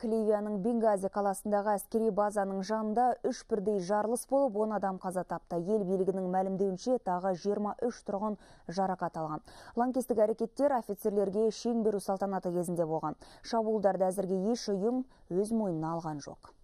Кливияның Бенгази қаласындағы әскери базаның жанында үш бірдей жарылыс болып, он адам қаза тапты. Ел билігінің мәлімдеуінше тағы 23 тұрғын жарақат алған. Лаңкестік әрекеттер офицерлерге шен беру салтанаты кезінде болған. Шабуылдарды әзірге еш ұйым өз мойнына алған жоқ.